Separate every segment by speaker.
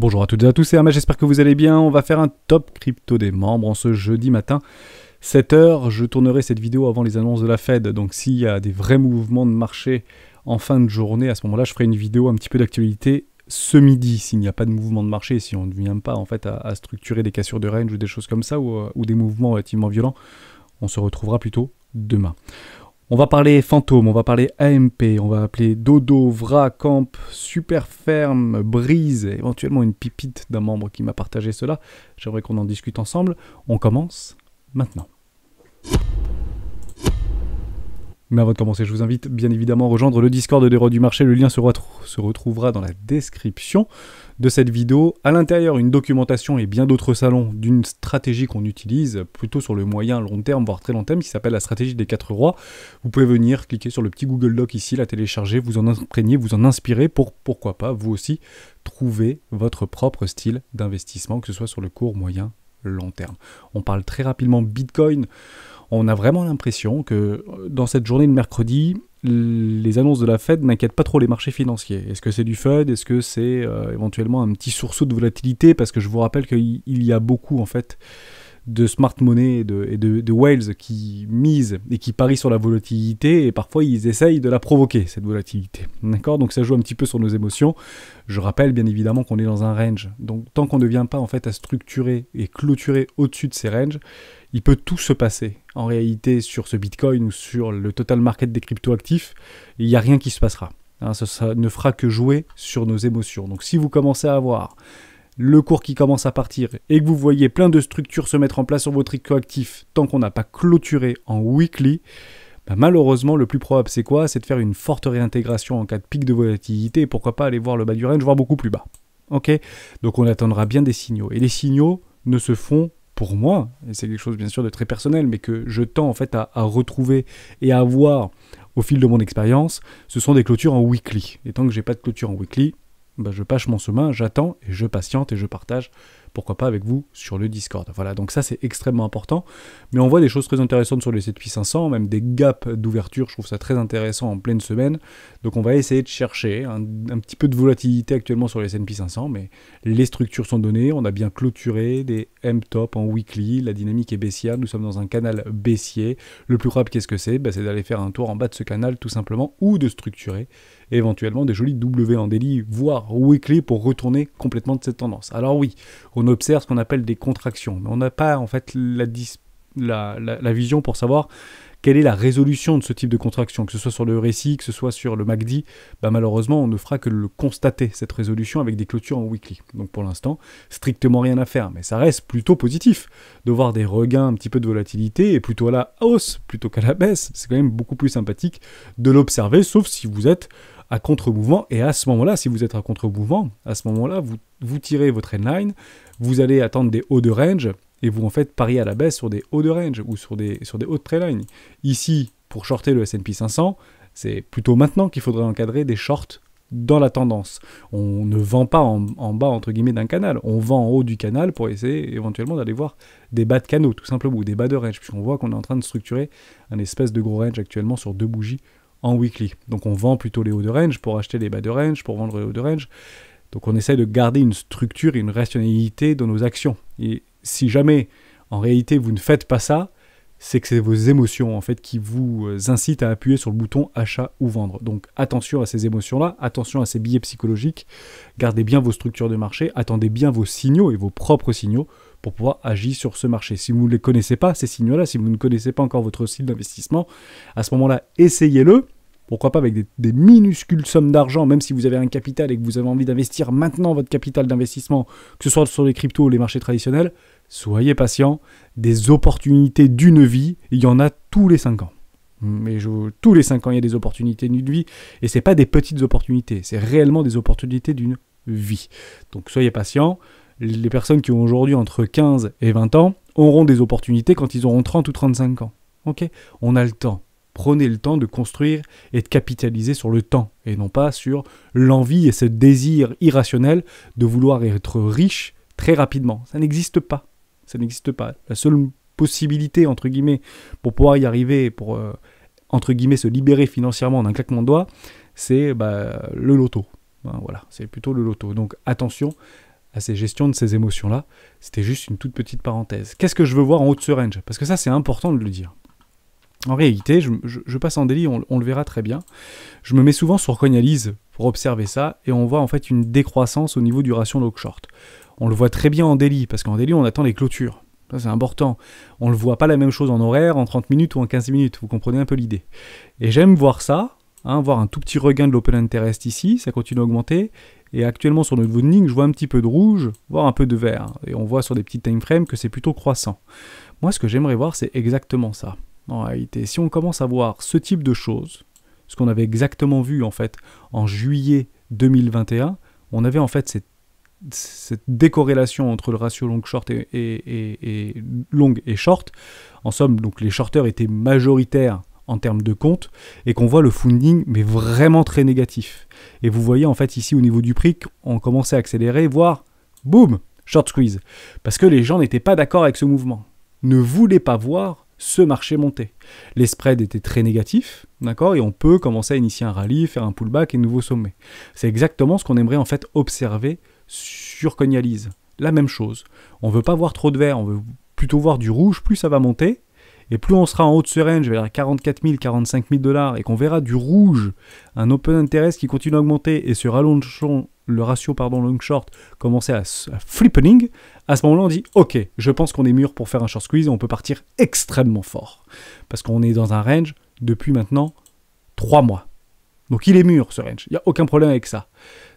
Speaker 1: Bonjour à toutes et à tous, c'est Ama, j'espère que vous allez bien. On va faire un top crypto des membres en ce jeudi matin. 7h, je tournerai cette vidéo avant les annonces de la Fed. Donc s'il y a des vrais mouvements de marché en fin de journée, à ce moment-là, je ferai une vidéo un petit peu d'actualité ce midi, s'il n'y a pas de mouvement de marché, si on ne vient pas en fait à, structurer des cassures de range ou des choses comme ça, ou euh, des mouvements relativement violents, on se retrouvera plutôt demain. On va parler fantôme, on va parler AMP, on va appeler dodo, vra, camp, super ferme, brise, éventuellement une pipite d'un membre qui m'a partagé cela. J'aimerais qu'on en discute ensemble. On commence maintenant. Mais avant de commencer, je vous invite bien évidemment à rejoindre le Discord de rois du marché. Le lien se, retrouvera dans la description de cette vidéo. À l'intérieur, une documentation et bien d'autres salons d'une stratégie qu'on utilise plutôt sur le moyen, long terme, voire très long terme, qui s'appelle la stratégie des quatre rois. Vous pouvez venir cliquer sur le petit Google Doc ici, la télécharger, vous en imprégner, vous en inspirer pour, pourquoi pas, vous aussi, trouver votre propre style d'investissement, que ce soit sur le court, moyen, long terme. On parle très rapidement Bitcoin. On a vraiment l'impression que euh, dans cette journée de mercredi, les annonces de la Fed n'inquiètent pas trop les marchés financiers. Est-ce que c'est du FUD Est-ce que c'est euh, éventuellement un petit sursaut de volatilité Parce que je vous rappelle qu'il y a beaucoup en fait de smart money et de, whales qui misent et qui parient sur la volatilité et parfois ils essayent de la provoquer cette volatilité. D'accord Donc ça joue un petit peu sur nos émotions. Je rappelle bien évidemment qu'on est dans un range. Donc tant qu'on ne vient pas en fait à structurer et clôturer au-dessus de ces ranges, il peut tout se passer. En réalité, sur ce Bitcoin ou sur le total market des cryptoactifs, il n'y a rien qui se passera. ça, hein, ne fera que jouer sur nos émotions. Donc si vous commencez à avoir le cours qui commence à partir et que vous voyez plein de structures se mettre en place sur votre cryptoactif tant qu'on n'a pas clôturé en weekly, bah, malheureusement, le plus probable, c'est quoi C'est de faire une forte réintégration en cas de pic de volatilité et pourquoi pas aller voir le bas du range, voir beaucoup plus bas. Ok Donc on attendra bien des signaux. Et les signaux ne se font pour moi, et c'est quelque chose bien sûr de très personnel, mais que je tends en fait à, retrouver et à avoir au fil de mon expérience, ce sont des clôtures en weekly. Et tant que j'ai pas de clôture en weekly, bah, je pâche mon chemin, j'attends et je patiente et je partage pourquoi pas avec vous sur le Discord. Voilà, donc ça c'est extrêmement important. Mais on voit des choses très intéressantes sur les 500, même des gaps d'ouverture, je trouve ça très intéressant en pleine semaine. Donc on va essayer de chercher un, petit peu de volatilité actuellement sur les S&P 500, mais les structures sont données, on a bien clôturé des M-top en weekly, la dynamique est baissière, nous sommes dans un canal baissier. Le plus rapide qu'est-ce que c'est ben, C'est d'aller faire un tour en bas de ce canal tout simplement, ou de structurer éventuellement des jolis W en délit, voire weekly pour retourner complètement de cette tendance. Alors oui, on observe ce qu'on appelle des contractions, mais on n'a pas en fait la, la vision pour savoir quelle est la résolution de ce type de contraction, que ce soit sur le RSI, que ce soit sur le MACD, bah malheureusement on ne fera que le constater, cette résolution, avec des clôtures en weekly. Donc pour l'instant, strictement rien à faire, mais ça reste plutôt positif de voir des regains un petit peu de volatilité, et plutôt à la hausse plutôt qu'à la baisse, c'est quand même beaucoup plus sympathique de l'observer, sauf si vous êtes à contre-mouvement. Et à ce moment-là, si vous êtes à contre-mouvement, à ce moment-là, vous, vous tirez votre line. vous allez attendre des hauts de range, et vous en fait parier à la baisse sur des hauts de range ou sur des, sur des hauts de trailing. Ici, pour shorter le S&P 500, c'est plutôt maintenant qu'il faudrait encadrer des shorts dans la tendance. On ne vend pas en, bas entre guillemets d'un canal, on vend en haut du canal pour essayer éventuellement d'aller voir des bas de canaux tout simplement ou des bas de range puisqu'on voit qu'on est en train de structurer un espèce de gros range actuellement sur deux bougies en weekly. Donc on vend plutôt les hauts de range pour acheter les bas de range, pour vendre les hauts de range. Donc on essaie de garder une structure et une rationalité dans nos actions. Et si jamais en réalité vous ne faites pas ça, c'est que c'est vos émotions en fait qui vous euh, incitent à appuyer sur le bouton achat ou vendre. Donc attention à ces émotions-là, attention à ces billets psychologiques, gardez bien vos structures de marché, attendez bien vos signaux et vos propres signaux pour pouvoir agir sur ce marché. Si vous ne les connaissez pas, ces signaux-là, si vous ne connaissez pas encore votre style d'investissement, à ce moment-là, essayez-le pourquoi pas avec des, minuscules sommes d'argent, même si vous avez un capital et que vous avez envie d'investir maintenant votre capital d'investissement, que ce soit sur les cryptos ou les marchés traditionnels, soyez patient, des opportunités d'une vie, il y en a tous les 5 ans. Mais tous les 5 ans, il y a des opportunités d'une vie, et ce n'est pas des petites opportunités, c'est réellement des opportunités d'une vie. Donc soyez patient, les personnes qui ont aujourd'hui entre 15 et 20 ans auront des opportunités quand ils auront 30 ou 35 ans. Ok On a le temps prenez le temps de construire et de capitaliser sur le temps, et non pas sur l'envie et ce désir irrationnel de vouloir être riche très rapidement. Ça n'existe pas. Ça n'existe pas. La seule possibilité, entre guillemets, pour pouvoir y arriver, pour, euh, entre guillemets, se libérer financièrement d'un claquement de doigts, c'est bah, le loto. Hein, voilà, c'est plutôt le loto. Donc attention à ces gestions de ces émotions-là. C'était juste une toute petite parenthèse. Qu'est-ce que je veux voir en haut de ce range Parce que ça, c'est important de le dire. En réalité, je, passe en délit, on, le verra très bien. Je me mets souvent sur Cognalise pour observer ça, et on voit en fait une décroissance au niveau du ratio short. On le voit très bien en délit, parce qu'en délit, on attend les clôtures. Ça, c'est important. On ne le voit pas la même chose en horaire, en 30 minutes ou en 15 minutes. Vous comprenez un peu l'idée. Et j'aime voir ça, hein, voir un tout petit regain de l'open interest ici. Ça continue à augmenter. Et actuellement, sur notre volume, je vois un petit peu de rouge, voire un peu de vert. Et on voit sur des petits timeframes que c'est plutôt croissant. Moi, ce que j'aimerais voir, c'est exactement ça en Si on commence à voir ce type de choses, ce qu'on avait exactement vu en fait en juillet 2021, on avait en fait cette, décorrélation entre le ratio long short et, et, long et short. En somme, donc les shorteurs étaient majoritaires en termes de compte et qu'on voit le funding mais vraiment très négatif. Et vous voyez en fait ici au niveau du prix qu'on commençait à accélérer, voire boum, short squeeze, parce que les gens n'étaient pas d'accord avec ce mouvement, ne voulaient pas voir ce marché montait. Les spreads étaient très négatifs, d'accord Et on peut commencer à initier un rallye, faire un pullback et nouveau sommet. C'est exactement ce qu'on aimerait en fait observer sur Cognalise. La même chose. On ne veut pas voir trop de vert, on veut plutôt voir du rouge, plus ça va monter. Et plus on sera en haute de je vais dire 44 000, 45 000 dollars, et qu'on verra du rouge, un open interest qui continue à augmenter et se rallonge le ratio pardon long short commençait à, à à ce moment-là on dit ok, je pense qu'on est mûr pour faire un short squeeze, et on peut partir extrêmement fort parce qu'on est dans un range depuis maintenant 3 mois. Donc il est mûr ce range, il n'y a aucun problème avec ça.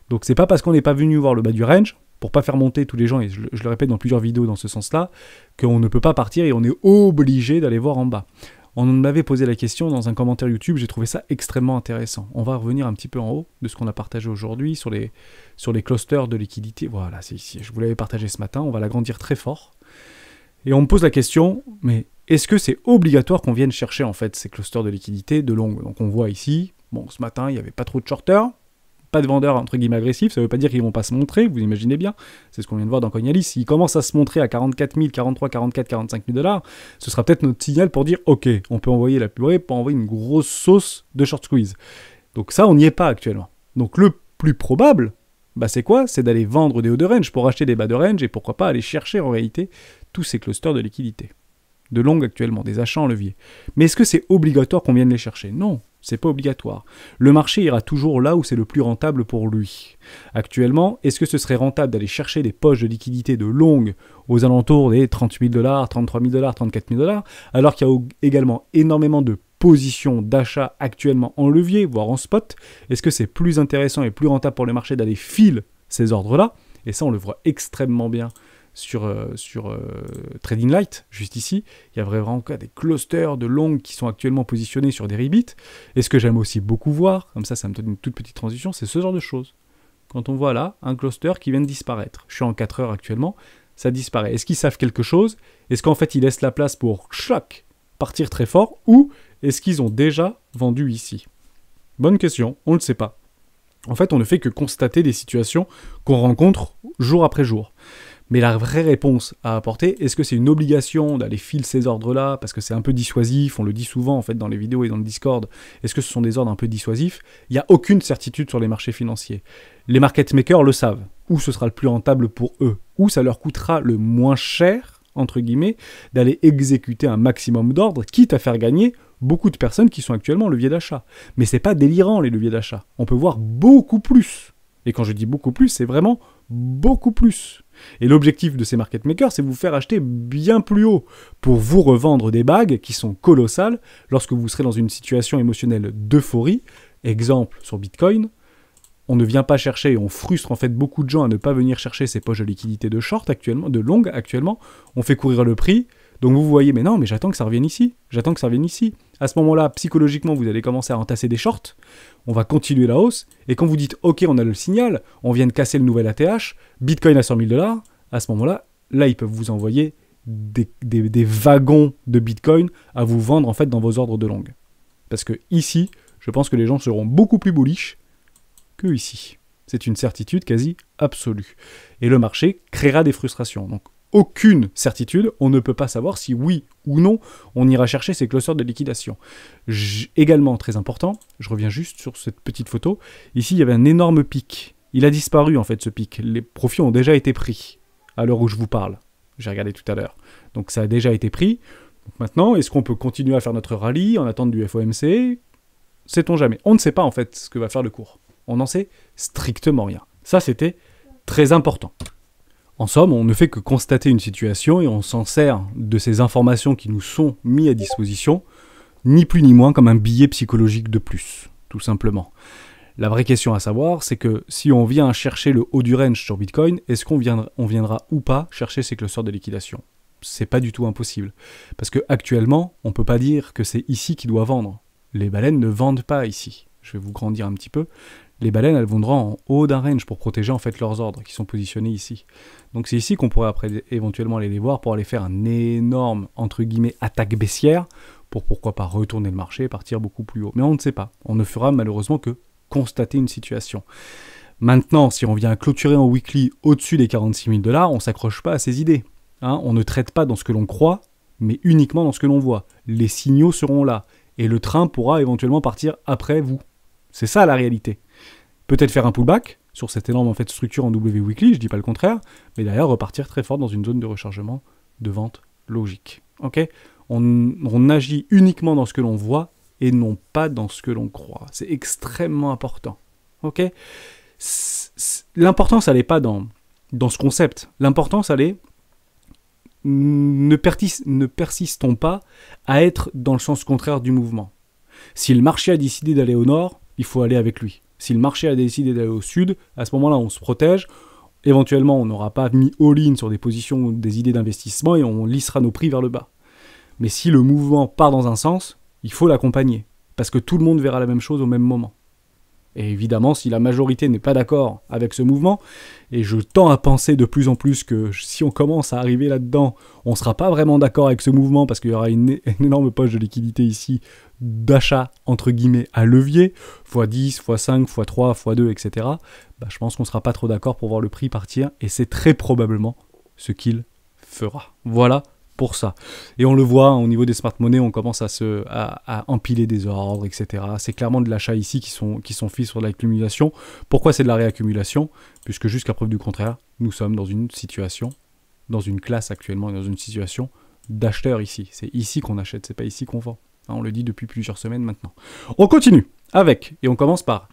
Speaker 1: Donc c'est pas parce qu'on n'est pas venu voir le bas du range pour pas faire monter tous les gens et je, je le répète dans plusieurs vidéos dans ce sens-là qu'on ne peut pas partir et on est obligé d'aller voir en bas. On m'avait posé la question dans un commentaire YouTube, j'ai trouvé ça extrêmement intéressant. On va revenir un petit peu en haut de ce qu'on a partagé aujourd'hui sur les, sur les clusters de liquidité. Voilà, c'est ici, je vous l'avais partagé ce matin, on va l'agrandir très fort. Et on me pose la question, mais est-ce que c'est obligatoire qu'on vienne chercher en fait ces clusters de liquidité de longue Donc on voit ici, bon ce matin il n'y avait pas trop de shorters, pas de vendeurs entre guillemets agressifs, ça veut pas dire qu'ils vont pas se montrer, vous imaginez bien, c'est ce qu'on vient de voir dans Cognalis, s'ils commencent à se montrer à 44 000, 43, 44, 45 000 dollars, ce sera peut-être notre signal pour dire ok, on peut envoyer la purée pour envoyer une grosse sauce de short squeeze. Donc ça, on n'y est pas actuellement. Donc le plus probable, bah c'est quoi C'est d'aller vendre des hauts de range pour acheter des bas de range et pourquoi pas aller chercher en réalité tous ces clusters de liquidités, De longue actuellement, des achats en levier. Mais est-ce que c'est obligatoire qu'on vienne les chercher Non, c'est pas obligatoire. Le marché ira toujours là où c'est le plus rentable pour lui. Actuellement, est-ce que ce serait rentable d'aller chercher des poches de liquidité de longue aux alentours des 38 000 dollars, 33 000 dollars, 34 000 dollars, alors qu'il y a également énormément de positions d'achat actuellement en levier, voire en spot Est-ce que c'est plus intéressant et plus rentable pour le marché d'aller fil ces ordres-là Et ça, on le voit extrêmement bien sur, euh, sur euh, Trading Light, juste ici. Il y a vraiment des clusters de longues qui sont actuellement positionnés sur des rebits. Et ce que j'aime aussi beaucoup voir, comme ça, ça me donne une toute petite transition, c'est ce genre de choses. Quand on voit là un cluster qui vient de disparaître, je suis en 4 heures actuellement, ça disparaît. Est-ce qu'ils savent quelque chose Est-ce qu'en fait ils laissent la place pour chaque partir très fort Ou est-ce qu'ils ont déjà vendu ici Bonne question, on ne le sait pas. En fait, on ne fait que constater des situations qu'on rencontre jour après jour. Mais la vraie réponse à apporter, est-ce que c'est une obligation d'aller filer ces ordres-là parce que c'est un peu dissuasif, on le dit souvent en fait dans les vidéos et dans le Discord, est-ce que ce sont des ordres un peu dissuasifs Il n'y a aucune certitude sur les marchés financiers. Les market makers le savent, où ce sera le plus rentable pour eux, où ça leur coûtera le moins cher, entre guillemets, d'aller exécuter un maximum d'ordres, quitte à faire gagner beaucoup de personnes qui sont actuellement leviers d'achat. Mais c'est pas délirant les leviers d'achat. On peut voir beaucoup plus. Et quand je dis beaucoup plus, c'est vraiment beaucoup plus. Et l'objectif de ces market makers, c'est vous faire acheter bien plus haut pour vous revendre des bagues qui sont colossales lorsque vous serez dans une situation émotionnelle d'euphorie. Exemple sur Bitcoin, on ne vient pas chercher on frustre en fait beaucoup de gens à ne pas venir chercher ces poches de liquidité de short actuellement, de longue actuellement. On fait courir le prix. Donc vous voyez, mais non, mais j'attends que ça revienne ici. J'attends que ça revienne ici. À ce moment-là, psychologiquement, vous allez commencer à entasser des shorts on va continuer la hausse. Et quand vous dites, OK, on a le signal, on vient de casser le nouvel ATH, Bitcoin à 100 000 dollars, à ce moment-là, là, ils peuvent vous envoyer des, wagons de Bitcoin à vous vendre en fait dans vos ordres de longue. Parce que ici, je pense que les gens seront beaucoup plus bullish que ici. C'est une certitude quasi absolue. Et le marché créera des frustrations. Donc aucune certitude, on ne peut pas savoir si oui ou non on ira chercher ces clusters de liquidation. également très important, je reviens juste sur cette petite photo, ici il y avait un énorme pic. Il a disparu en fait ce pic, les profits ont déjà été pris à l'heure où je vous parle. J'ai regardé tout à l'heure. Donc ça a déjà été pris. maintenant, est-ce qu'on peut continuer à faire notre rallye en attente du FOMC Sait-on jamais. On ne sait pas en fait ce que va faire le cours. On n'en sait strictement rien. Ça c'était très important. En somme, on ne fait que constater une situation et on s'en sert de ces informations qui nous sont mises à disposition, ni plus ni moins comme un billet psychologique de plus, tout simplement. La vraie question à savoir, c'est que si on vient chercher le haut du range sur Bitcoin, est-ce qu'on viendra, ou pas chercher ces clusters de liquidation C'est pas du tout impossible. Parce qu'actuellement, on ne peut pas dire que c'est ici qu'il doit vendre. Les baleines ne vendent pas ici. Je vais vous grandir un petit peu les baleines, elles vont en haut d'un range pour protéger en fait leurs ordres qui sont positionnés ici. Donc c'est ici qu'on pourrait après éventuellement aller les voir pour aller faire un énorme, entre guillemets, attaque baissière pour pourquoi pas retourner le marché et partir beaucoup plus haut. Mais on ne sait pas. On ne fera malheureusement que constater une situation. Maintenant, si on vient clôturer en weekly au-dessus des 46 000 dollars, on s'accroche pas à ces idées. Hein. on ne traite pas dans ce que l'on croit, mais uniquement dans ce que l'on voit. Les signaux seront là, et le train pourra éventuellement partir après vous. C'est ça la réalité peut-être faire un pullback sur cette énorme en structure en W weekly, je dis pas le contraire, mais d'ailleurs repartir très fort dans une zone de rechargement de vente logique. Ok on, agit uniquement dans ce que l'on voit et non pas dans ce que l'on croit. C'est extrêmement important. Ok L'importance, elle n'est pas dans, dans ce concept. L'importance, elle est ne, ne persistons pas à être dans le sens contraire du mouvement. Si le marché a décidé d'aller au nord, il faut aller avec lui. Si le marché a décidé d'aller au sud, à ce moment-là, on se protège. Éventuellement, on n'aura pas mis all-in sur des positions ou des idées d'investissement et on lissera nos prix vers le bas. Mais si le mouvement part dans un sens, il faut l'accompagner, parce que tout le monde verra la même chose au même moment. Et évidemment, si la majorité n'est pas d'accord avec ce mouvement, et je tends à penser de plus en plus que si on commence à arriver là-dedans, on ne sera pas vraiment d'accord avec ce mouvement parce qu'il y aura une, énorme poche de liquidité ici d'achat entre guillemets à levier, x10, x5, x3, x2, etc. je pense qu'on ne sera pas trop d'accord pour voir le prix partir et c'est très probablement ce qu'il fera. Voilà pour ça. Et on le voit hein, au niveau des smart monnaies, on commence à se empiler des ordres, etc. C'est clairement de l'achat ici qui sont qui sont faits sur l'accumulation. Pourquoi c'est de la réaccumulation Puisque jusqu'à preuve du contraire, nous sommes dans une situation, dans une classe actuellement, dans une situation d'acheteur ici. C'est ici qu'on achète, c'est pas ici qu'on vend. Hein, on le dit depuis plusieurs semaines maintenant. On continue avec et on commence par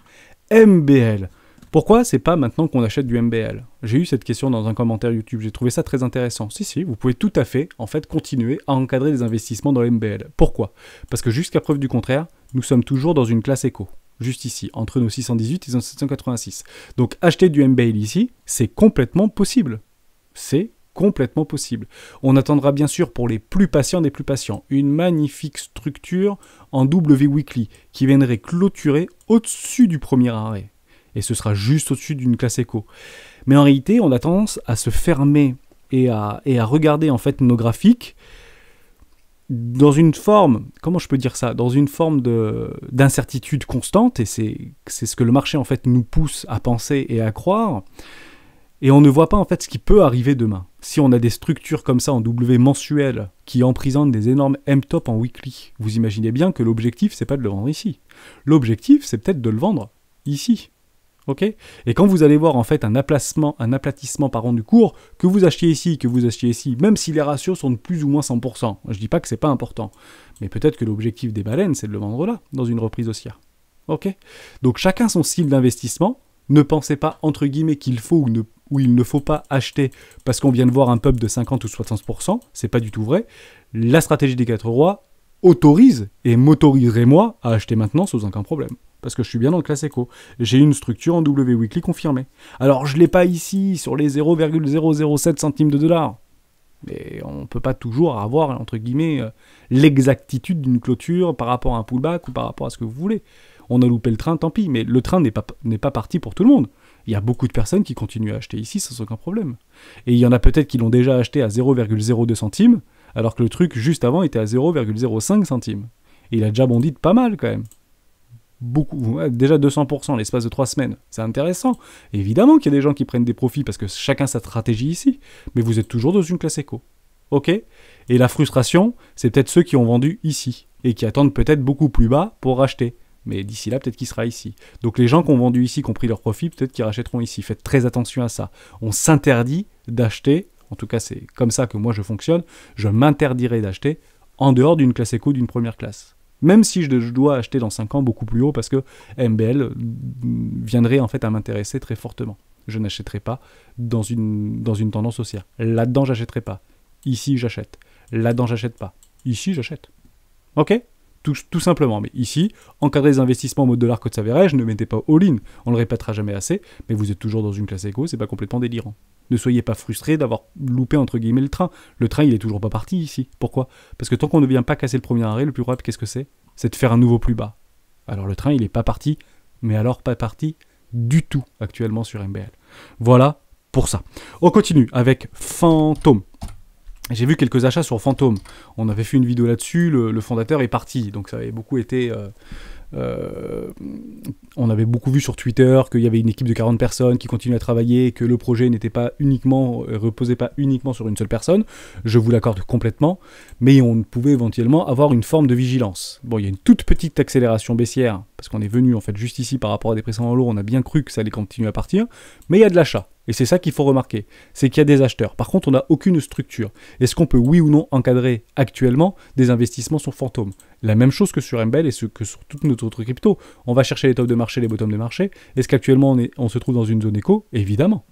Speaker 1: MBL. Pourquoi c'est pas maintenant qu'on achète du MBL J'ai eu cette question dans un commentaire YouTube, j'ai trouvé ça très intéressant. Si, si, vous pouvez tout à fait, en fait, continuer à encadrer des investissements dans le MBL. Pourquoi Parce que jusqu'à preuve du contraire, nous sommes toujours dans une classe éco juste ici, entre nos 618 et nos 786. Donc acheter du MBL ici, c'est complètement possible. C'est complètement possible. On attendra bien sûr pour les plus patients des plus patients une magnifique structure en W weekly qui viendrait clôturer au-dessus du premier arrêt et ce sera juste au-dessus d'une classe éco. Mais en réalité, on a tendance à se fermer et à, regarder en fait nos graphiques dans une forme, comment je peux dire ça, dans une forme d'incertitude constante, et c'est ce que le marché en fait nous pousse à penser et à croire, et on ne voit pas en fait ce qui peut arriver demain. Si on a des structures comme ça en W mensuel qui emprisonnent des énormes M-top en weekly, vous imaginez bien que l'objectif c'est pas de le vendre ici. L'objectif c'est peut-être de le vendre ici, Ok Et quand vous allez voir en fait un aplacement, un aplatissement du cours, que vous achetiez ici, que vous achetiez ici, même si les ratios sont de plus ou moins 100%, je dis pas que c'est pas important, mais peut-être que l'objectif des baleines, c'est de le vendre là, dans une reprise haussière. Ok Donc chacun son style d'investissement, ne pensez pas entre guillemets qu'il faut ou, ne, il ne faut pas acheter parce qu'on vient de voir un pub de 50 ou 60%, c'est pas du tout vrai. La stratégie des quatre rois autorise et m'autoriserait moi à acheter maintenant sans aucun problème parce que je suis bien dans le éco, J'ai une structure en W weekly confirmée. Alors je l'ai pas ici sur les 0,007 centimes de dollars. Mais on ne peut pas toujours avoir, entre guillemets, euh, l'exactitude d'une clôture par rapport à un pullback ou par rapport à ce que vous voulez. On a loupé le train, tant pis, mais le train n'est pas, pas parti pour tout le monde. Il y a beaucoup de personnes qui continuent à acheter ici sans aucun problème. Et il y en a peut-être qui l'ont déjà acheté à 0,02 centimes, alors que le truc juste avant était à 0,05 centimes. il a déjà bondi de pas mal quand même beaucoup, déjà 200% l'espace de trois semaines. C'est intéressant. Évidemment qu'il y a des gens qui prennent des profits parce que chacun sa stratégie ici, mais vous êtes toujours dans une classe éco. OK Et la frustration, c'est peut-être ceux qui ont vendu ici et qui attendent peut-être beaucoup plus bas pour racheter. Mais d'ici là, peut-être qu'il sera ici. Donc les gens qui ont vendu ici, qui ont pris leur profit, peut-être qu'ils rachèteront ici. Faites très attention à ça. On s'interdit d'acheter, en tout cas c'est comme ça que moi je fonctionne, je m'interdirai d'acheter en dehors d'une classe éco d'une première classe. Même si je, dois acheter dans 5 ans beaucoup plus haut parce que MBL euh, viendrait en fait à m'intéresser très fortement. Je n'achèterai pas dans une, dans une tendance haussière. Là-dedans, j'achèterai pas. Ici, j'achète. Là-dedans, j'achète pas. Ici, j'achète. Ok tout, tout, simplement. Mais ici, encadrer les investissements en mode dollar cote s'avérait, je ne mettais pas all-in. On le répétera jamais assez, mais vous êtes toujours dans une classe éco, c'est pas complètement délirant. Ne soyez pas frustrés d'avoir loupé entre guillemets le train. Le train, il est toujours pas parti ici. Pourquoi Parce que tant qu'on ne vient pas casser le premier arrêt, le plus probable, qu'est-ce que c'est C'est de faire un nouveau plus bas. Alors le train, il n'est pas parti, mais alors pas parti du tout actuellement sur MBL. Voilà pour ça. On continue avec Fantôme. J'ai vu quelques achats sur Fantôme. On avait fait une vidéo là-dessus, le, fondateur est parti, donc ça avait beaucoup été... Euh, euh, on avait beaucoup vu sur Twitter qu'il y avait une équipe de 40 personnes qui continuait à travailler et que le projet n'était pas uniquement, euh, reposait pas uniquement sur une seule personne. Je vous l'accorde complètement, mais on pouvait éventuellement avoir une forme de vigilance. Bon, il y a une toute petite accélération baissière parce qu'on est venu en fait juste ici par rapport à des en lourd, on a bien cru que ça allait continuer à partir, mais il y a de l'achat. Et c'est ça qu'il faut remarquer, c'est qu'il y a des acheteurs. Par contre, on n'a aucune structure. Est-ce qu'on peut, oui ou non, encadrer actuellement des investissements sur fantômes La même chose que sur MBL et que sur toutes nos autres cryptos. On va chercher les tops de marché, les bottoms de marché. Est-ce qu'actuellement on, est, on se trouve dans une zone éco Évidemment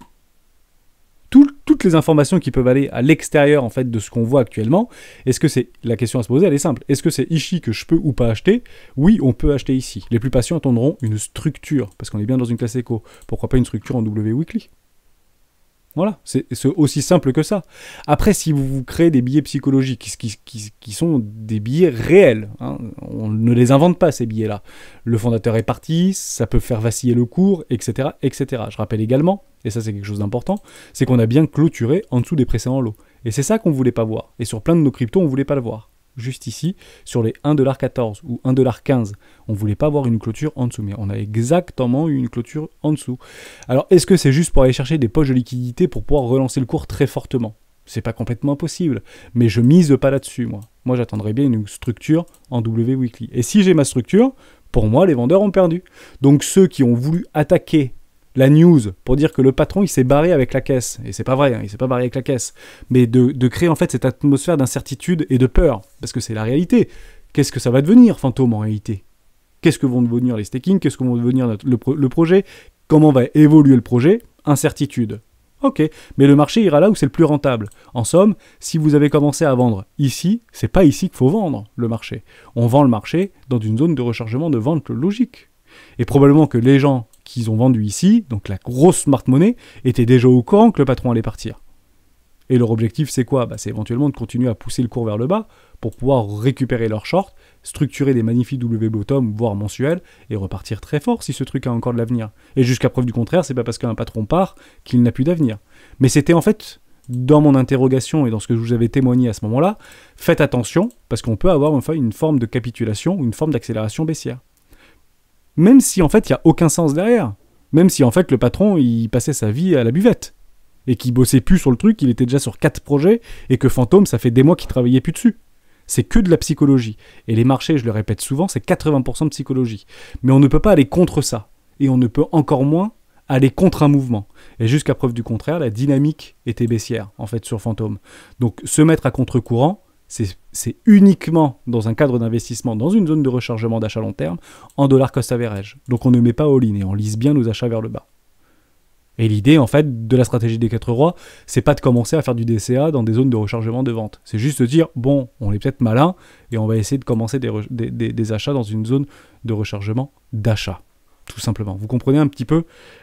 Speaker 1: toutes les informations qui peuvent aller à l'extérieur en fait de ce qu'on voit actuellement. Est-ce que c'est la question à se poser Elle est simple. Est-ce que c'est ici que je peux ou pas acheter Oui, on peut acheter ici. Les plus patients attendront une structure parce qu'on est bien dans une classe éco. Pourquoi pas une structure en W weekly voilà, c'est aussi simple que ça. Après, si vous, créez des billets psychologiques, qui, sont des billets réels, hein, on ne les invente pas, ces billets-là. Le fondateur est parti, ça peut faire vaciller le cours, etc. etc. Je rappelle également, et ça c'est quelque chose d'important, c'est qu'on a bien clôturé en dessous des précédents lots. Et c'est ça qu'on ne voulait pas voir. Et sur plein de nos cryptos, on ne voulait pas le voir juste ici, sur les 1,14$ ou 1,15$. On voulait pas avoir une clôture en dessous, mais on a exactement eu une clôture en dessous. Alors, est-ce que c'est juste pour aller chercher des poches de liquidité pour pouvoir relancer le cours très fortement c'est pas complètement impossible, mais je mise pas là-dessus, moi. Moi, j'attendrais bien une structure en W weekly. Et si j'ai ma structure, pour moi, les vendeurs ont perdu. Donc, ceux qui ont voulu attaquer la news pour dire que le patron il s'est barré avec la caisse. Et c'est pas vrai, hein, il s'est pas barré avec la caisse. Mais de, créer en fait cette atmosphère d'incertitude et de peur, parce que c'est la réalité. Qu'est-ce que ça va devenir, fantôme, en réalité Qu'est-ce que vont devenir les staking Qu'est-ce que vont devenir le, le projet Comment va évoluer le projet Incertitude. Ok, mais le marché ira là où c'est le plus rentable. En somme, si vous avez commencé à vendre ici, c'est pas ici qu'il faut vendre le marché. On vend le marché dans une zone de rechargement de vente logique. Et probablement que les gens qu'ils ont vendu ici, donc la grosse smart money, était déjà au courant que le patron allait partir. Et leur objectif, c'est quoi bah, C'est éventuellement de continuer à pousser le cours vers le bas pour pouvoir récupérer leurs short, structurer des magnifiques W bottom, voire mensuels, et repartir très fort si ce truc a encore de l'avenir. Et jusqu'à preuve du contraire, c'est pas parce qu'un patron part qu'il n'a plus d'avenir. Mais c'était en fait dans mon interrogation et dans ce que je vous avais témoigné à ce moment-là, faites attention parce qu'on peut avoir enfin une forme de capitulation ou une forme d'accélération baissière. Même si en fait il n'y a aucun sens derrière. Même si en fait le patron il passait sa vie à la buvette. Et qu'il bossait plus sur le truc, il était déjà sur quatre projets et que Fantôme ça fait des mois qu'il travaillait plus dessus. C'est que de la psychologie. Et les marchés, je le répète souvent, c'est 80% de psychologie. Mais on ne peut pas aller contre ça. Et on ne peut encore moins aller contre un mouvement. Et jusqu'à preuve du contraire, la dynamique était baissière, en fait, sur Fantôme. Donc se mettre à contre-courant, c'est uniquement dans un cadre d'investissement, dans une zone de rechargement d'achat long terme, en dollar cost average. Donc on ne met pas all-in et on lise bien nos achats vers le bas. Et l'idée, en fait, de la stratégie des quatre rois, c'est pas de commencer à faire du DCA dans des zones de rechargement de vente. C'est juste de dire, bon, on est peut-être malin et on va essayer de commencer des, achats dans une zone de rechargement d'achat. Tout simplement. Vous comprenez un petit peu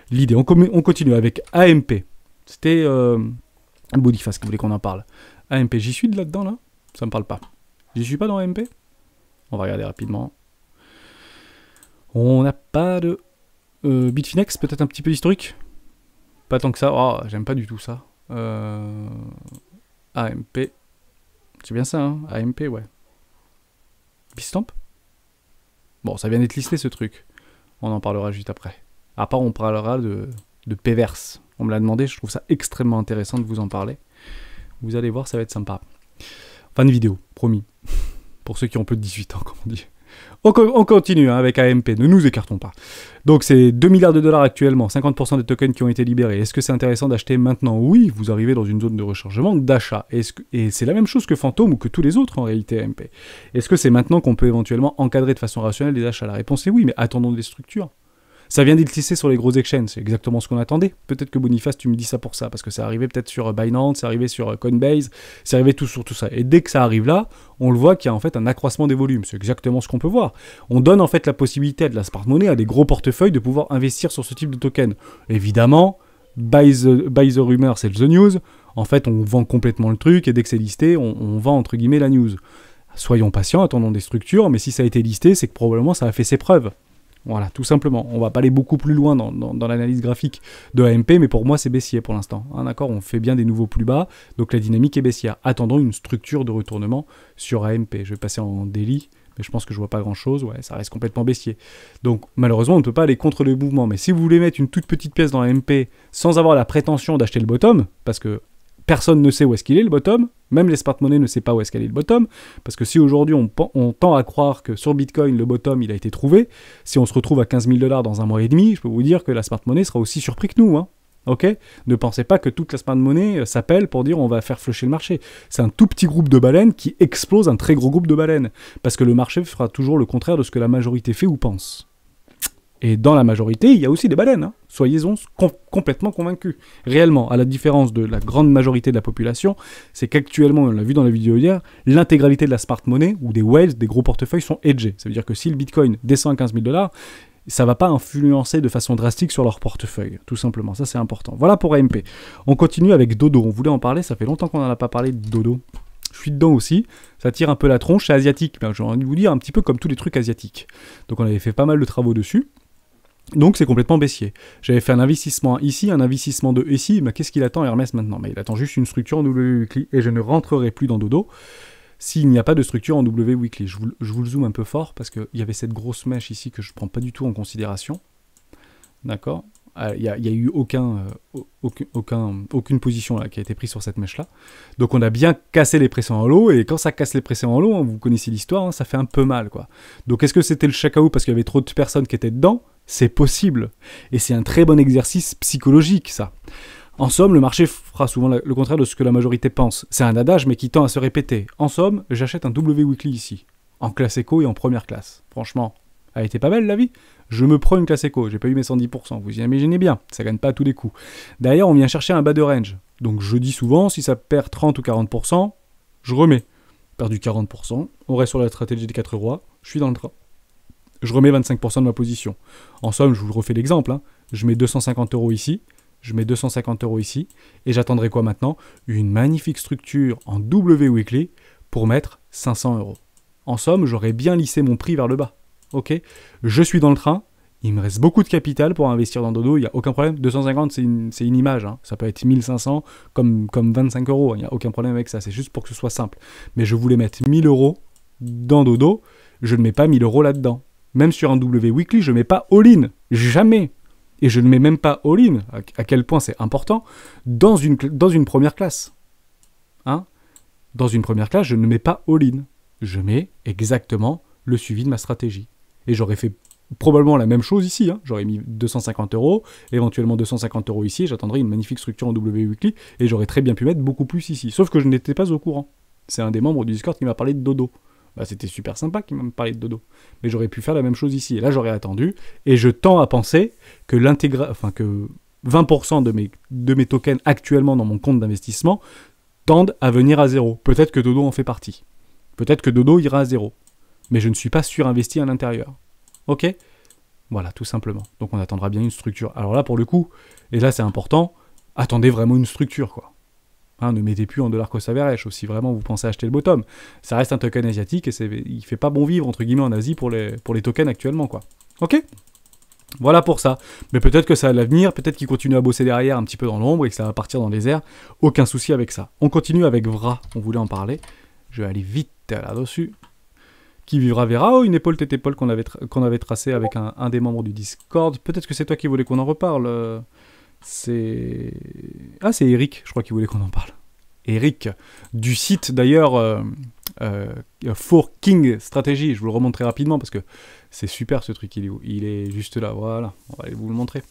Speaker 1: l'idée. On, on, continue avec AMP. C'était euh, Boniface qui voulait qu'on en parle. AMP, j'y suis de là-dedans, là ça me parle pas. Je suis pas dans AMP On va regarder rapidement. On n'a pas de... Euh, Bitfinex, peut-être un petit peu truc Pas tant que ça. Oh, j'aime pas du tout ça. Euh, AMP. C'est bien ça, hein AMP, ouais. Bistamp Bon, ça vient d'être listé ce truc. On en parlera juste après. À part, on parlera de, de Péverse. On me l'a demandé, je trouve ça extrêmement intéressant de vous en parler. Vous allez voir, ça va être sympa. Fin de vidéo, promis. Pour ceux qui ont peu de 18 ans, comme on dit. On, continue hein, avec AMP, ne nous écartons pas. Donc c'est 2 milliards de dollars actuellement, 50% des tokens qui ont été libérés. Est-ce que c'est intéressant d'acheter maintenant Oui, vous arrivez dans une zone de rechargement d'achat. et c'est la même chose que Phantom ou que tous les autres en réalité AMP. Est-ce que c'est maintenant qu'on peut éventuellement encadrer de façon rationnelle les achats La réponse est oui, mais attendons des structures. Ça vient d'être listé sur les grosses exchanges, c'est exactement ce qu'on attendait. Peut-être que Boniface, tu me dis ça pour ça, parce que c'est arrivé peut-être sur euh, Binance, c'est arrivé sur euh, Coinbase, c'est arrivé tout sur tout ça. Et dès que ça arrive là, on le voit qu'il y a en fait un accroissement des volumes. C'est exactement ce qu'on peut voir. On donne en fait la possibilité à de la smart money, à des gros portefeuilles, de pouvoir investir sur ce type de token. Évidemment, by the, by the rumor, c'est the news. En fait, on vend complètement le truc et dès que c'est listé, on, on vend entre guillemets la news. Soyons patients, attendons des structures, mais si ça a été listé, c'est que probablement ça a fait ses preuves. Voilà, tout simplement. On va pas aller beaucoup plus loin dans, l'analyse graphique de AMP, mais pour moi, c'est baissier pour l'instant. Hein, d'accord On fait bien des nouveaux plus bas, donc la dynamique est baissière. Attendons une structure de retournement sur AMP. Je vais passer en délit, mais je pense que je vois pas grand-chose. Ouais, ça reste complètement baissier. Donc, malheureusement, on ne peut pas aller contre le mouvement. Mais si vous voulez mettre une toute petite pièce dans AMP sans avoir la prétention d'acheter le bottom, parce que personne ne sait où est-ce qu'il est le bottom, même les smart money ne sait pas où est-ce qu'elle est le bottom, parce que si aujourd'hui on, tend à croire que sur Bitcoin le bottom il a été trouvé, si on se retrouve à 15 000 dollars dans un mois et demi, je peux vous dire que la smart money sera aussi surpris que nous. Hein. Ok Ne pensez pas que toute la smart-monnaie euh, s'appelle pour dire on va faire flusher le marché. C'est un tout petit groupe de baleines qui explose un très gros groupe de baleines, parce que le marché fera toujours le contraire de ce que la majorité fait ou pense. Et dans la majorité, il y a aussi des baleines. Hein. Soyez-en complètement convaincus. Réellement, à la différence de la grande majorité de la population, c'est qu'actuellement, on l'a vu dans la vidéo hier, l'intégralité de la smart money ou des whales, des gros portefeuilles, sont hedgés. Ça veut dire que si le bitcoin descend à 15 000 dollars, ça ne va pas influencer de façon drastique sur leur portefeuille, tout simplement. Ça, c'est important. Voilà pour AMP. On continue avec Dodo. On voulait en parler, ça fait longtemps qu'on n'en a pas parlé de Dodo. Je suis dedans aussi. Ça tire un peu la tronche, c'est asiatique. Ben, j'ai envie de vous dire un petit peu comme tous les trucs asiatiques. Donc, on avait fait pas mal de travaux dessus. Donc c'est complètement baissier. J'avais fait un investissement ici, un investissement de ici, mais qu'est-ce qu'il attend Hermès maintenant Mais il attend juste une structure en W weekly et je ne rentrerai plus dans Dodo s'il n'y a pas de structure en W weekly. Je vous, le zoome un peu fort parce qu'il y avait cette grosse mèche ici que je ne prends pas du tout en considération. D'accord ah, Il n'y a, eu euh, aucun, aucun, aucune position là, qui a été prise sur cette mèche-là. Donc on a bien cassé les pressions en l'eau, et quand ça casse les pressions en l'eau hein, vous connaissez l'histoire, hein, ça fait un peu mal. quoi. Donc est-ce que c'était le chacao parce qu'il y avait trop de personnes qui étaient dedans c'est possible. Et c'est un très bon exercice psychologique, ça. En somme, le marché fera souvent le contraire de ce que la majorité pense. C'est un adage, mais qui tend à se répéter. En somme, j'achète un W Weekly ici, en classe éco et en première classe. Franchement, a été pas belle la vie. Je me prends une classe éco, j'ai pas eu mes 110%, vous imaginez bien, ça gagne pas à tous les coups. D'ailleurs, on vient chercher un bas de range. Donc je dis souvent, si ça perd 30 ou 40%, je remets. Perdu 40%, on reste sur la stratégie des 4 rois, je suis dans le train je remets 25% de ma position. En somme, je vous refais l'exemple, hein. je mets 250 euros ici, je mets 250 euros ici, et j'attendrai quoi maintenant Une magnifique structure en W weekly pour mettre 500 euros. En somme, j'aurais bien lissé mon prix vers le bas. Ok Je suis dans le train, il me reste beaucoup de capital pour investir dans Dodo, il n'y a aucun problème. 250, c'est une, image. Hein. Ça peut être 1500 comme, comme 25 euros. Hein. Il n'y a aucun problème avec ça. C'est juste pour que ce soit simple. Mais je voulais mettre 1000 euros dans Dodo. Je ne mets pas 1000 euros là-dedans. Même sur un W Weekly, je mets pas all-in. Jamais. Et je ne mets même pas all-in, à quel point c'est important, dans une, dans une première classe. Hein dans une première classe, je ne mets pas all-in. Je mets exactement le suivi de ma stratégie. Et j'aurais fait probablement la même chose ici. Hein. J'aurais mis 250 euros, éventuellement 250 euros ici, j'attendrai une magnifique structure en W weekly, et j'aurais très bien pu mettre beaucoup plus ici. Sauf que je n'étais pas au courant. C'est un des membres du Discord qui m'a parlé de dodo. Bah, c'était super sympa qu'il me parlait de dodo. Mais j'aurais pu faire la même chose ici. Et là, j'aurais attendu. Et je tends à penser que enfin que 20% de mes, de mes tokens actuellement dans mon compte d'investissement tendent à venir à zéro. Peut-être que Dodo en fait partie. Peut-être que Dodo ira à zéro. Mais je ne suis pas surinvesti à l'intérieur. Ok Voilà, tout simplement. Donc on attendra bien une structure. Alors là, pour le coup, et là c'est important, attendez vraiment une structure, quoi. Hein, ne mettez plus en dollar cost aussi si vraiment vous pensez acheter le bottom. Ça reste un token asiatique et il fait pas bon vivre, entre guillemets, en Asie pour les, pour les tokens actuellement, quoi. Ok voilà pour ça. Mais peut-être que ça a l'avenir, peut-être qu'il continue à bosser derrière un petit peu dans l'ombre et que ça va partir dans les airs. Aucun souci avec ça. On continue avec Vra, on voulait en parler. Je vais aller vite là-dessus. Qui vivra verra. Oh, une épaule, tête épaule qu'on avait, avait tracée avec un, un, des membres du Discord. Peut-être que c'est toi qui voulais qu'on en reparle. Euh. C'est. Ah, c'est Eric, je crois qu'il voulait qu'on en parle. Eric, du site d'ailleurs euh, euh King Strategy. Je vous le très rapidement parce que c'est super ce truc. Il est, il est juste là, voilà. On va aller vous le montrer.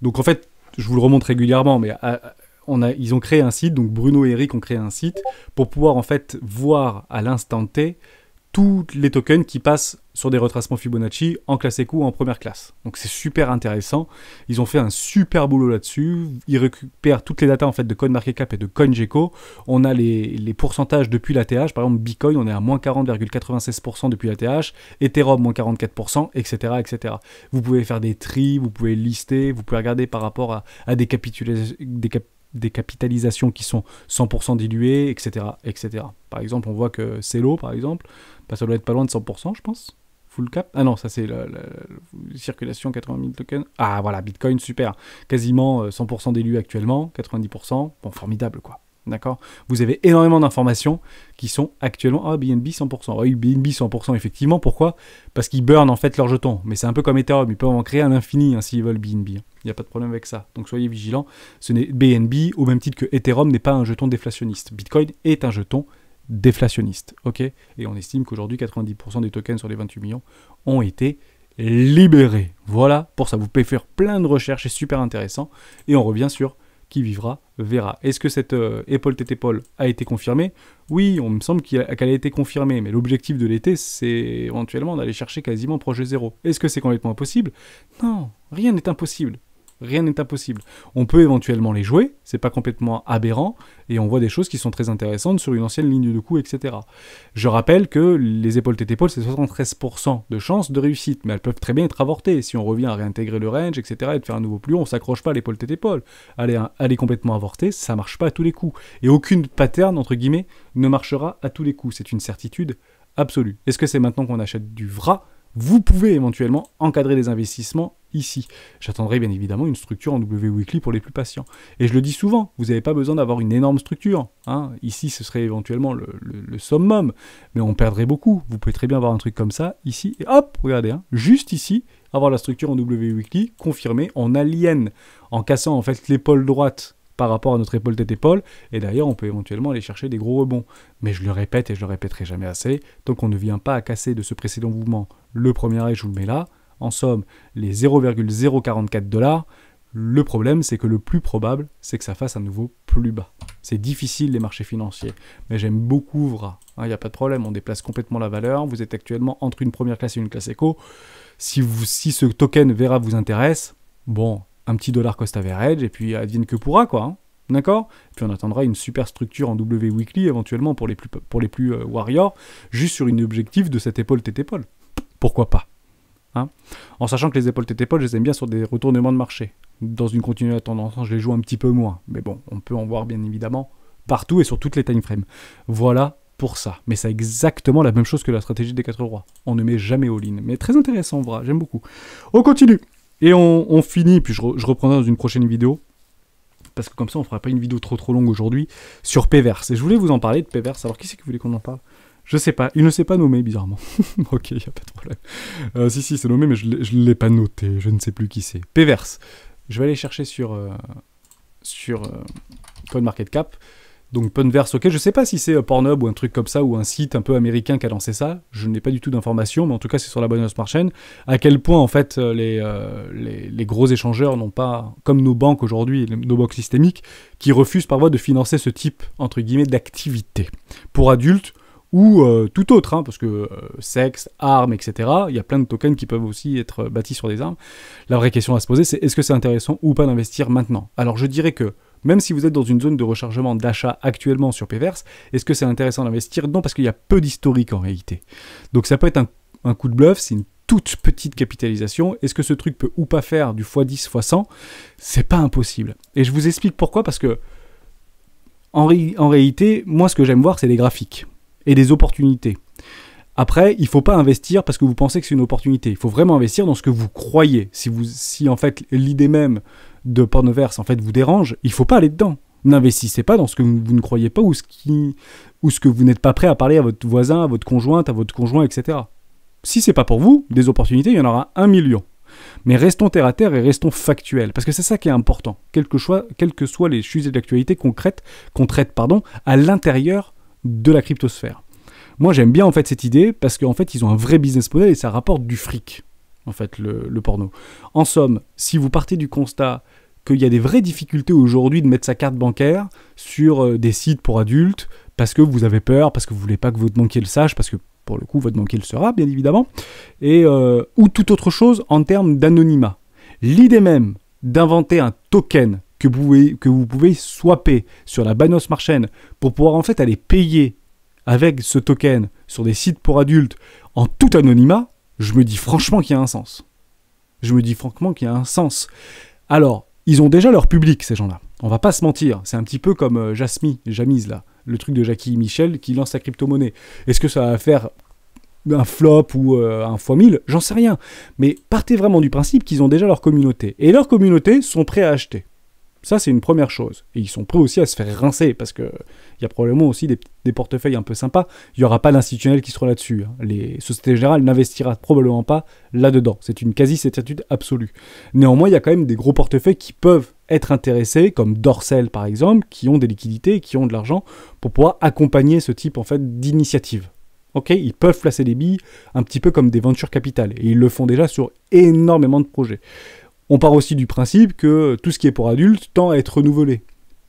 Speaker 1: Donc en fait, je vous le remonte régulièrement, mais euh, ils ont créé un site. Donc Bruno et Eric ont créé un site pour pouvoir en fait voir à l'instant T tous les tokens qui passent sur des retracements Fibonacci en classe éco ou en première classe. Donc c'est super intéressant. Ils ont fait un super boulot là-dessus. Ils récupèrent toutes les datas en fait de code market et de CoinGecko. On a les, pourcentages depuis l'ATH. Par exemple, Bitcoin, on est à moins 40,96% depuis l'ATH. TH. Ethereum, moins 44%, etc., etc. Vous pouvez faire des tris, vous pouvez lister, vous pouvez regarder par rapport à, à des, capitalisations qui sont 100% diluées, etc., etc. Par exemple, on voit que Celo, par exemple, bah, ça doit être pas loin de 100%, je pense cap Ah non, ça c'est la, circulation 80 000 tokens. Ah voilà, Bitcoin, super. Quasiment 100% euh, d'élus actuellement, 90%. Bon, formidable quoi. D'accord Vous avez énormément d'informations qui sont actuellement. Ah, BNB 100%. Ah oui, BNB 100%, effectivement. Pourquoi Parce qu'ils burnent en fait leurs jetons. Mais c'est un peu comme Ethereum. Ils peuvent en créer à l'infini hein, s'ils veulent BNB. Hein. Il n'y a pas de problème avec ça. Donc soyez vigilants. Ce n'est BNB, au même titre que Ethereum, n'est pas un jeton déflationniste. Bitcoin est un jeton déflationniste déflationniste. ok et on estime qu'aujourd'hui, 90% des tokens sur les 28 millions ont été libérés. Voilà, pour ça, vous pouvez faire plein de recherches, c'est super intéressant. Et on revient sur qui vivra verra. Est-ce que cette euh, épaule tête épaule a été confirmée Oui, on me semble qu'elle a, été confirmée, mais l'objectif de l'été, c'est éventuellement d'aller chercher quasiment projet zéro. Est-ce que c'est complètement impossible Non, rien n'est impossible rien n'est impossible. On peut éventuellement les jouer, c'est pas complètement aberrant, et on voit des choses qui sont très intéressantes sur une ancienne ligne de coup, etc. Je rappelle que les épaules tête épaule c'est 73% de chance de réussite, mais elles peuvent très bien être avortées. Si on revient à réintégrer le range, etc., et de faire un nouveau plus haut, on s'accroche pas à l'épaule tête épaule. allez allez complètement avortée, ça marche pas à tous les coups. Et aucune pattern, entre guillemets, ne marchera à tous les coups. C'est une certitude absolue. Est-ce que c'est maintenant qu'on achète du VRA vous pouvez éventuellement encadrer des investissements ici. J'attendrai bien évidemment une structure en W Weekly pour les plus patients. Et je le dis souvent, vous n'avez pas besoin d'avoir une énorme structure. Hein. Ici, ce serait éventuellement le, summum, mais on perdrait beaucoup. Vous pouvez très bien avoir un truc comme ça, ici, et hop, regardez, hein, juste ici, avoir la structure en W Weekly confirmée en alien, en cassant en fait l'épaule droite par rapport à notre épaule tête épaule et d'ailleurs, on peut éventuellement aller chercher des gros rebonds. Mais je le répète et je le répéterai jamais assez, tant qu'on ne vient pas à casser de ce précédent mouvement le premier arrêt, je vous le mets là, en somme les 0,044 dollars, le problème, c'est que le plus probable, c'est que ça fasse à nouveau plus bas. C'est difficile les marchés financiers, mais j'aime beaucoup VRA. Il hein, n'y a pas de problème, on déplace complètement la valeur. Vous êtes actuellement entre une première classe et une classe éco. Si, vous, si ce token VRA vous intéresse, bon, un petit dollar cost average, et puis advienne que pourra, quoi. Hein. D'accord Puis on attendra une super structure en W weekly éventuellement pour les plus, pour les plus euh, warriors, juste sur une objectif de cette épaule tête épaule. Pourquoi pas hein En sachant que les épaules tête épaule, je les aime bien sur des retournements de marché. Dans une continuité à tendance, hein, je les joue un petit peu moins. Mais bon, on peut en voir bien évidemment partout et sur toutes les timeframes. Voilà pour ça. Mais c'est exactement la même chose que la stratégie des 4 rois. On ne met jamais all-in. Mais très intéressant, vrai, j'aime beaucoup. On continue et on, finit, puis je, reprendrai dans une prochaine vidéo, parce que comme ça on ne fera pas une vidéo trop trop longue aujourd'hui, sur Péverse. Et je voulais vous en parler de Péverse, alors qui c'est qui voulait qu'on en parle je sais pas, il ne s'est pas nommé bizarrement. ok, il n'y a pas de problème. Euh, si, si, c'est nommé, mais je ne l'ai pas noté, je ne sais plus qui c'est. Péverse. Je vais aller chercher sur, euh, CoinMarketCap. Euh, donc Punverse, ok, je sais pas si c'est euh, Pornhub ou un truc comme ça, ou un site un peu américain qui a lancé ça, je n'ai pas du tout d'informations, mais en tout cas c'est sur la bonne Smart Chain, à quel point en fait euh, euh, les, les, gros échangeurs n'ont pas, comme nos banques aujourd'hui, nos banques systémiques, qui refusent par voie de financer ce type, entre guillemets, d'activité. Pour adultes, ou tout autre, hein, parce que sexe, armes, etc. Il y a plein de tokens qui peuvent aussi être bâtis sur des armes. La vraie question à se poser, c'est est-ce que c'est intéressant ou pas d'investir maintenant Alors je dirais que même si vous êtes dans une zone de rechargement d'achat actuellement sur Pverse, est-ce que c'est intéressant d'investir Non, parce qu'il y a peu d'historique en réalité. Donc ça peut être un, coup de bluff, c'est une toute petite capitalisation. Est-ce que ce truc peut ou pas faire du x10, x100 C'est pas impossible. Et je vous explique pourquoi, parce que en, réalité, moi ce que j'aime voir, c'est des graphiques et des opportunités. Après, il ne faut pas investir parce que vous pensez que c'est une opportunité. Il faut vraiment investir dans ce que vous croyez. Si, vous, si en fait l'idée même de pornoverse en fait vous dérange, il faut pas aller dedans. N'investissez pas dans ce que vous ne croyez pas ou ce, qui, ou ce que vous n'êtes pas prêt à parler à votre voisin, à votre conjointe, à votre conjoint, etc. Si c'est pas pour vous, des opportunités, il y en aura un million. Mais restons terre à terre et restons factuels, parce que c'est ça qui est important, quels que, soient, que soient les sujets d'actualité qu'on traite, qu'on traite pardon, à l'intérieur de la cryptosphère. Moi j'aime bien en fait cette idée, parce qu'en fait ils ont un vrai business model et ça rapporte du fric en fait, le, porno. En somme, si vous partez du constat qu'il y a des vraies difficultés aujourd'hui de mettre sa carte bancaire sur euh, des sites pour adultes, parce que vous avez peur, parce que vous voulez pas que votre banquier le sache, parce que pour le coup, votre banquier le sera, bien évidemment, et, euh, ou toute autre chose en termes d'anonymat. L'idée même d'inventer un token que vous, pouvez, que swapper sur la Banos Chain pour pouvoir en fait aller payer avec ce token sur des sites pour adultes en tout anonymat, je me dis franchement qu'il y a un sens. Je me dis franchement qu'il y a un sens. Alors, ils ont déjà leur public, ces gens-là. On va pas se mentir. C'est un petit peu comme euh, Jasmine, Jamise, là, le truc de Jackie Michel qui lance sa crypto-monnaie. Est-ce que ça va faire un flop ou euh, un fois mille J'en sais rien. Mais partez vraiment du principe qu'ils ont déjà leur communauté. Et leur communauté sont prêts à acheter. Ça, c'est une première chose. Et ils sont prêts aussi à se faire rincer, parce qu'il y a probablement aussi des, portefeuilles un peu sympas. Il n'y aura pas d'institutionnel qui sera là-dessus. Hein. Les sociétés générales n'investiront probablement pas là-dedans. C'est une quasi-certitude absolue. Néanmoins, il y a quand même des gros portefeuilles qui peuvent être intéressés, comme Dorsel par exemple, qui ont des liquidités, qui ont de l'argent, pour pouvoir accompagner ce type en fait d'initiative. Ok, ils peuvent placer des billes un petit peu comme des ventures capitales, et ils le font déjà sur énormément de projets. On part aussi du principe que tout ce qui est pour adultes tend à être renouvelé.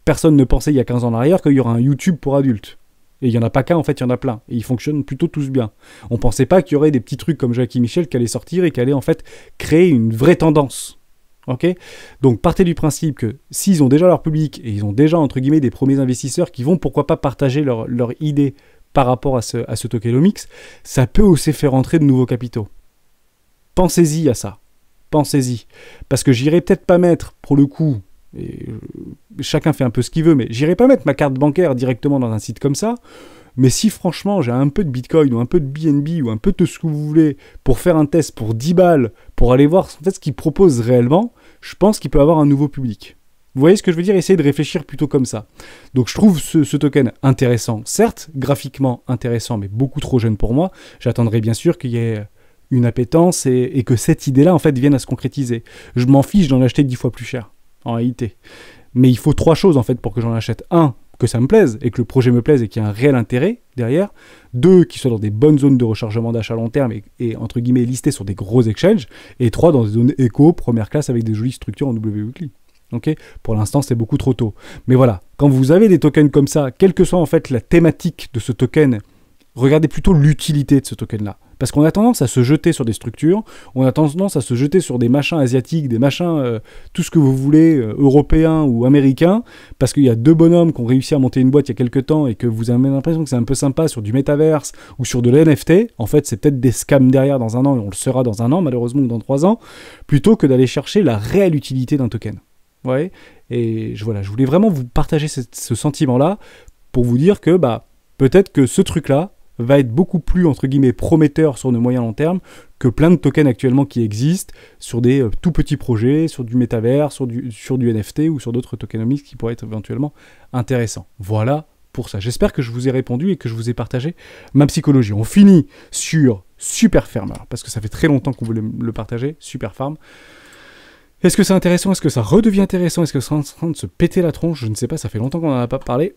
Speaker 1: Personne ne pensait il y a 15 ans en arrière qu'il y aurait un YouTube pour adultes. Et il n'y en a pas qu'un, en fait, il y en a plein. Et ils fonctionnent plutôt tous bien. On pensait pas qu'il y aurait des petits trucs comme Jackie Michel qui allaient sortir et qui allaient en fait créer une vraie tendance. Ok Donc partez du principe que s'ils ont déjà leur public et ils ont déjà entre guillemets des premiers investisseurs qui vont pourquoi pas partager leur, leur idée par rapport à ce, à ce tokenomics, ça peut aussi faire entrer de nouveaux capitaux. Pensez-y à ça pensez-y. Parce que j'irai peut-être pas mettre, pour le coup, euh, chacun fait un peu ce qu'il veut, mais j'irai pas mettre ma carte bancaire directement dans un site comme ça. Mais si franchement j'ai un peu de Bitcoin ou un peu de BNB ou un peu de ce que vous voulez pour faire un test pour 10 balles, pour aller voir ce qu'ils propose réellement, je pense qu'il peut avoir un nouveau public. Vous voyez ce que je veux dire Essayez de réfléchir plutôt comme ça. Donc je trouve ce, token intéressant, certes, graphiquement intéressant, mais beaucoup trop jeune pour moi. J'attendrai bien sûr qu'il y ait une appétence et, que cette idée-là, en fait, vienne à se concrétiser. Je m'en fiche d'en acheter dix fois plus cher, en réalité. Mais il faut trois choses, en fait, pour que j'en achète. Un, que ça me plaise et que le projet me plaise et qu'il y ait un réel intérêt derrière. Deux, qu'il soit dans des bonnes zones de rechargement d'achat long terme et, entre guillemets listé sur des gros exchanges. Et trois, dans des zones éco, première classe avec des jolies structures en WWCLI. OK Pour l'instant, c'est beaucoup trop tôt. Mais voilà, quand vous avez des tokens comme ça, quelle que soit en fait la thématique de ce token regardez plutôt l'utilité de ce token-là. Parce qu'on a tendance à se jeter sur des structures, on a tendance à se jeter sur des machins asiatiques, des machins, euh, tout ce que vous voulez, euh, européens ou américains, parce qu'il y a deux bonhommes qui ont réussi à monter une boîte il y a quelques temps et que vous avez l'impression que c'est un peu sympa sur du métaverse ou sur de l'NFT. En fait, c'est peut-être des scams derrière dans un an et on le sera dans un an, malheureusement, ou dans trois ans, plutôt que d'aller chercher la réelle utilité d'un token. Ouais. Et je, voilà, je voulais vraiment vous partager ce, ce sentiment-là pour vous dire que, bah, peut-être que ce truc-là, va être beaucoup plus entre guillemets prometteur sur le moyen long terme que plein de tokens actuellement qui existent sur des euh, tout petits projets, sur du métavers, sur du, sur du NFT ou sur d'autres tokenomics qui pourraient être éventuellement intéressants. Voilà pour ça. J'espère que je vous ai répondu et que je vous ai partagé ma psychologie. On finit sur Super parce que ça fait très longtemps qu'on voulait le partager, Super Farm. Est-ce que c'est intéressant Est-ce que ça redevient intéressant Est-ce que c'est en train de se péter la tronche Je ne sais pas, ça fait longtemps qu'on n'en a pas parlé.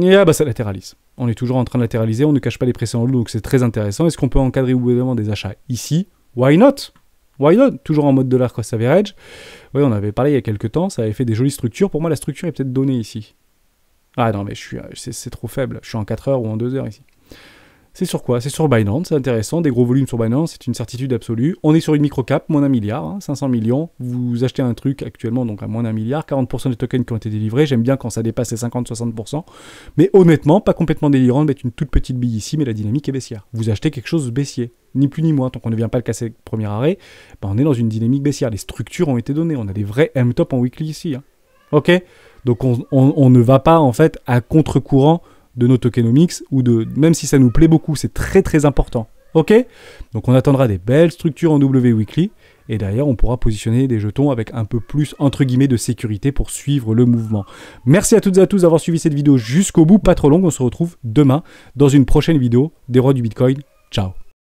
Speaker 1: Et ah bah ça latéralise on est toujours en train de latéraliser, on ne cache pas les précédents lots, donc c'est très intéressant. Est-ce qu'on peut encadrer évidemment des achats ici Why not Why not Toujours en mode dollar cross average. Oui, on avait parlé il y a quelques temps, ça avait fait des jolies structures. Pour moi, la structure est peut-être donnée ici. Ah non, mais je suis, euh, c'est, trop faible. Je suis en 4 heures ou en 2 heures ici. C'est sur quoi C'est sur Binance, c'est intéressant. Des gros volumes sur Binance, c'est une certitude absolue. On est sur une microcap, moins d'un milliard, 500 hein, millions. Vous achetez un truc actuellement, donc à moins d'un milliard. 40% des tokens qui ont été délivrés. J'aime bien quand ça dépasse les 50-60%. Mais honnêtement, pas complètement délirant de mettre une toute petite bille ici, mais la dynamique est baissière. Vous achetez quelque chose baissier ni plus ni moins, tant qu'on ne vient pas le casser le premier arrêt, ben, on est dans une dynamique baissière. Les structures ont été données. On a des vrais M-top en weekly ici. Hein. Ok Donc on, ne va pas en fait à contre-courant de nos tokenomics, ou de, même si ça nous plaît beaucoup, c'est très très important. Ok Donc on attendra des belles structures en W Weekly, et d'ailleurs on pourra positionner des jetons avec un peu plus entre guillemets de sécurité pour suivre le mouvement. Merci à toutes et à tous d'avoir suivi cette vidéo jusqu'au bout, pas trop longue, on se retrouve demain dans une prochaine vidéo des rois du Bitcoin. Ciao